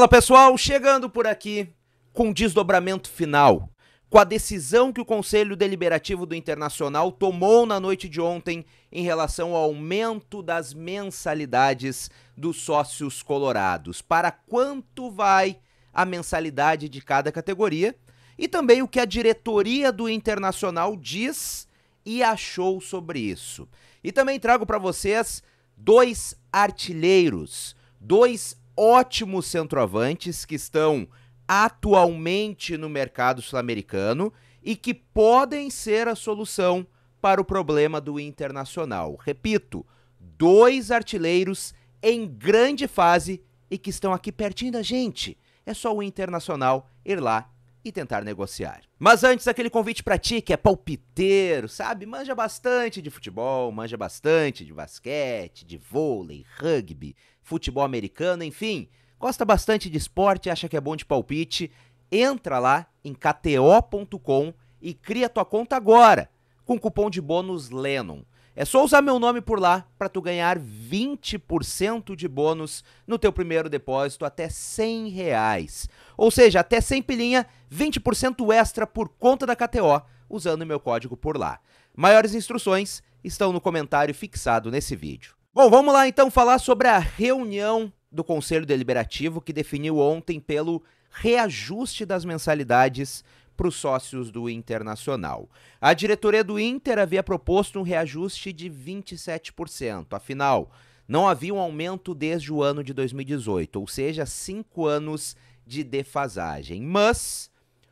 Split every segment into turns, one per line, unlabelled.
Fala pessoal, chegando por aqui com o desdobramento final, com a decisão que o Conselho Deliberativo do Internacional tomou na noite de ontem em relação ao aumento das mensalidades dos sócios colorados. Para quanto vai a mensalidade de cada categoria? E também o que a diretoria do Internacional diz e achou sobre isso. E também trago para vocês dois artilheiros, dois ótimos centroavantes que estão atualmente no mercado sul-americano e que podem ser a solução para o problema do internacional. Repito, dois artilheiros em grande fase e que estão aqui pertinho da gente. É só o internacional ir lá e tentar negociar. Mas antes, aquele convite para ti que é palpiteiro, sabe? Manja bastante de futebol, manja bastante de basquete, de vôlei, rugby, futebol americano, enfim. Gosta bastante de esporte, acha que é bom de palpite? Entra lá em kto.com e cria tua conta agora com cupom de bônus Lennon. É só usar meu nome por lá para tu ganhar 20% de bônus no teu primeiro depósito até 100 reais. Ou seja, até 100 pilinha, 20% extra por conta da KTO usando meu código por lá. Maiores instruções estão no comentário fixado nesse vídeo. Bom, vamos lá então falar sobre a reunião do Conselho Deliberativo que definiu ontem pelo reajuste das mensalidades para os sócios do Internacional. A diretoria do Inter havia proposto um reajuste de 27%. Afinal, não havia um aumento desde o ano de 2018, ou seja, cinco anos de defasagem. Mas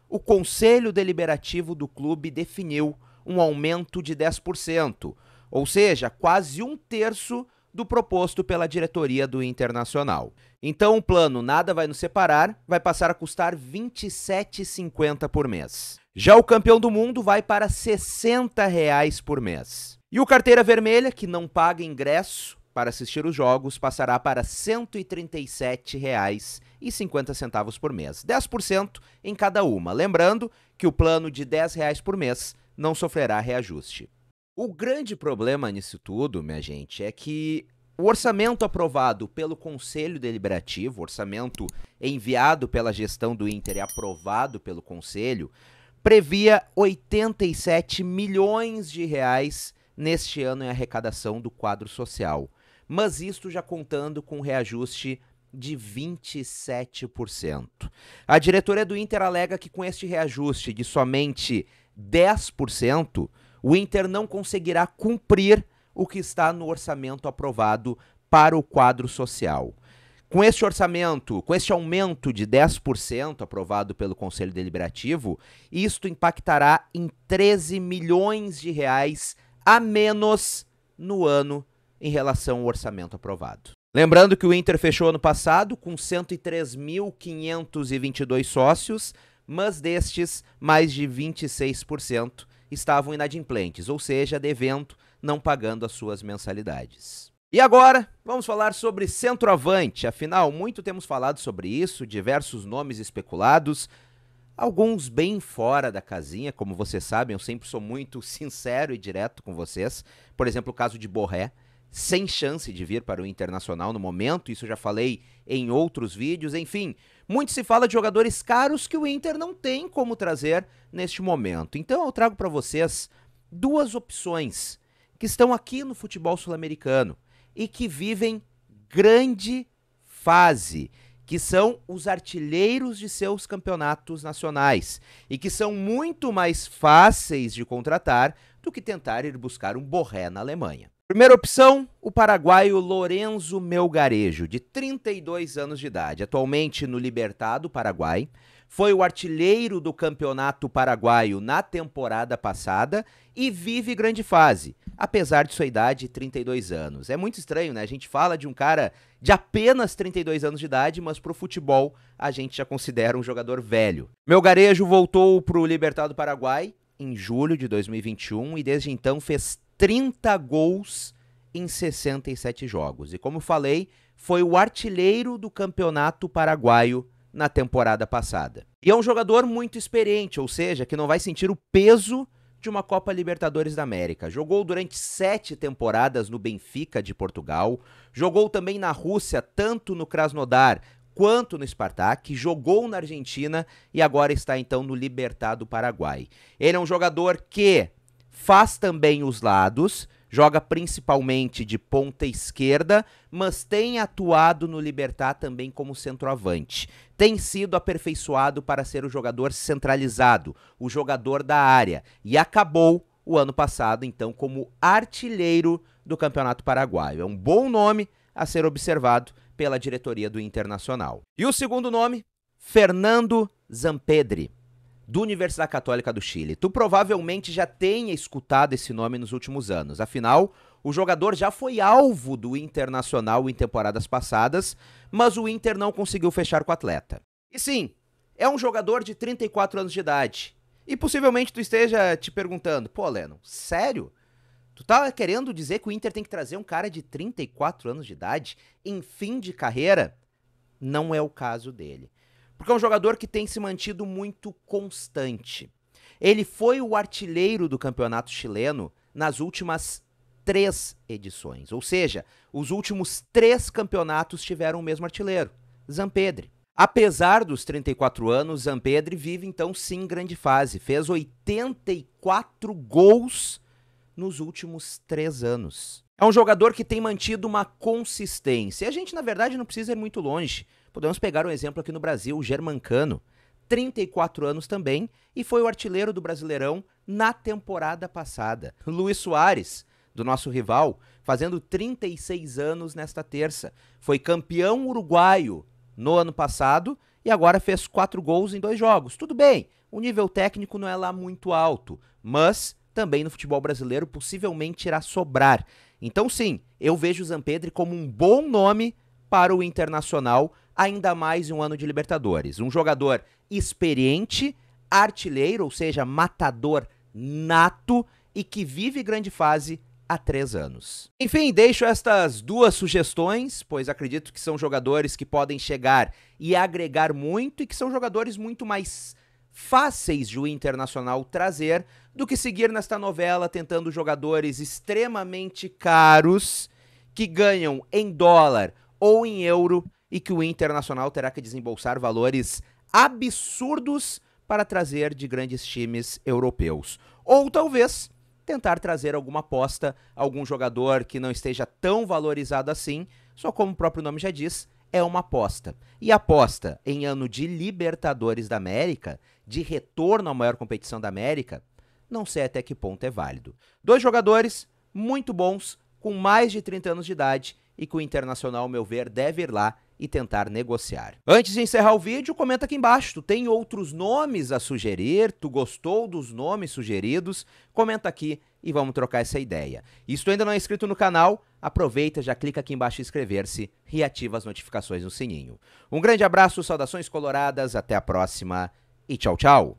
o Conselho Deliberativo do clube definiu um aumento de 10%, ou seja, quase um terço do proposto pela diretoria do Internacional. Então o plano Nada Vai Nos Separar vai passar a custar R$ 27,50 por mês. Já o campeão do mundo vai para R$ 60 reais por mês. E o carteira vermelha, que não paga ingresso para assistir os jogos, passará para R$ 137,50 por mês, 10% em cada uma. Lembrando que o plano de R$ 10 reais por mês não sofrerá reajuste. O grande problema nisso tudo, minha gente, é que o orçamento aprovado pelo Conselho Deliberativo, orçamento enviado pela gestão do Inter e aprovado pelo Conselho, previa 87 milhões de reais neste ano em arrecadação do quadro social. Mas isto já contando com um reajuste de 27%. A diretoria do Inter alega que com este reajuste de somente 10%, o Inter não conseguirá cumprir o que está no orçamento aprovado para o quadro social. Com este orçamento, com este aumento de 10% aprovado pelo Conselho Deliberativo, isto impactará em 13 milhões de reais a menos no ano em relação ao orçamento aprovado. Lembrando que o Inter fechou ano passado com 103.522 sócios, mas destes, mais de 26% estavam inadimplentes, ou seja, devendo, não pagando as suas mensalidades. E agora, vamos falar sobre centroavante. Afinal, muito temos falado sobre isso, diversos nomes especulados, alguns bem fora da casinha, como vocês sabem, eu sempre sou muito sincero e direto com vocês. Por exemplo, o caso de Borré, sem chance de vir para o Internacional no momento, isso eu já falei em outros vídeos, enfim. Muito se fala de jogadores caros que o Inter não tem como trazer neste momento. Então eu trago para vocês duas opções que estão aqui no futebol sul-americano e que vivem grande fase, que são os artilheiros de seus campeonatos nacionais e que são muito mais fáceis de contratar do que tentar ir buscar um borré na Alemanha. Primeira opção, o paraguaio Lorenzo Melgarejo, de 32 anos de idade, atualmente no Libertado Paraguai, foi o artilheiro do campeonato paraguaio na temporada passada e vive grande fase, apesar de sua idade de 32 anos. É muito estranho, né? A gente fala de um cara de apenas 32 anos de idade, mas pro futebol a gente já considera um jogador velho. Melgarejo voltou pro Libertado Paraguai em julho de 2021 e desde então fez 30 gols em 67 jogos. E como falei, foi o artilheiro do campeonato paraguaio na temporada passada. E é um jogador muito experiente, ou seja, que não vai sentir o peso de uma Copa Libertadores da América. Jogou durante sete temporadas no Benfica de Portugal, jogou também na Rússia, tanto no Krasnodar quanto no Spartak, jogou na Argentina e agora está então no Libertar do Paraguai. Ele é um jogador que faz também os lados, joga principalmente de ponta esquerda, mas tem atuado no Libertar também como centroavante. Tem sido aperfeiçoado para ser o jogador centralizado, o jogador da área, e acabou o ano passado então como artilheiro do Campeonato Paraguaio. É um bom nome a ser observado pela diretoria do Internacional. E o segundo nome, Fernando Zampedri, do Universidade Católica do Chile. Tu provavelmente já tenha escutado esse nome nos últimos anos. Afinal, o jogador já foi alvo do Internacional em temporadas passadas, mas o Inter não conseguiu fechar com o atleta. E sim, é um jogador de 34 anos de idade. E possivelmente tu esteja te perguntando, pô, Leno, sério? Tu tá querendo dizer que o Inter tem que trazer um cara de 34 anos de idade em fim de carreira? Não é o caso dele. Porque é um jogador que tem se mantido muito constante. Ele foi o artilheiro do campeonato chileno nas últimas três edições. Ou seja, os últimos três campeonatos tiveram o mesmo artilheiro, Zampedre. Apesar dos 34 anos, Zampedre vive então sim grande fase. Fez 84 gols nos últimos três anos. É um jogador que tem mantido uma consistência. E a gente, na verdade, não precisa ir muito longe. Podemos pegar um exemplo aqui no Brasil, o Germancano. 34 anos também, e foi o artilheiro do Brasileirão na temporada passada. Luiz Soares, do nosso rival, fazendo 36 anos nesta terça. Foi campeão uruguaio no ano passado e agora fez quatro gols em dois jogos. Tudo bem, o nível técnico não é lá muito alto, mas também no futebol brasileiro possivelmente irá sobrar. Então, sim, eu vejo o Zampedri como um bom nome para o Internacional, ainda mais em um ano de Libertadores. Um jogador experiente, artilheiro, ou seja, matador nato e que vive grande fase há três anos. Enfim, deixo estas duas sugestões, pois acredito que são jogadores que podem chegar e agregar muito e que são jogadores muito mais fáceis de o Internacional trazer do que seguir nesta novela tentando jogadores extremamente caros que ganham em dólar ou em euro e que o Internacional terá que desembolsar valores absurdos para trazer de grandes times europeus. Ou talvez tentar trazer alguma aposta, algum jogador que não esteja tão valorizado assim, só como o próprio nome já diz, é uma aposta. E aposta em ano de Libertadores da América, de retorno à maior competição da América, não sei até que ponto é válido. Dois jogadores muito bons, com mais de 30 anos de idade e que o Internacional, ao meu ver, deve ir lá e tentar negociar. Antes de encerrar o vídeo, comenta aqui embaixo, tu tem outros nomes a sugerir? Tu gostou dos nomes sugeridos? Comenta aqui e vamos trocar essa ideia. E se tu ainda não é inscrito no canal, aproveita, já clica aqui embaixo em inscrever-se e ativa as notificações no sininho. Um grande abraço, saudações coloradas, até a próxima e tchau, tchau!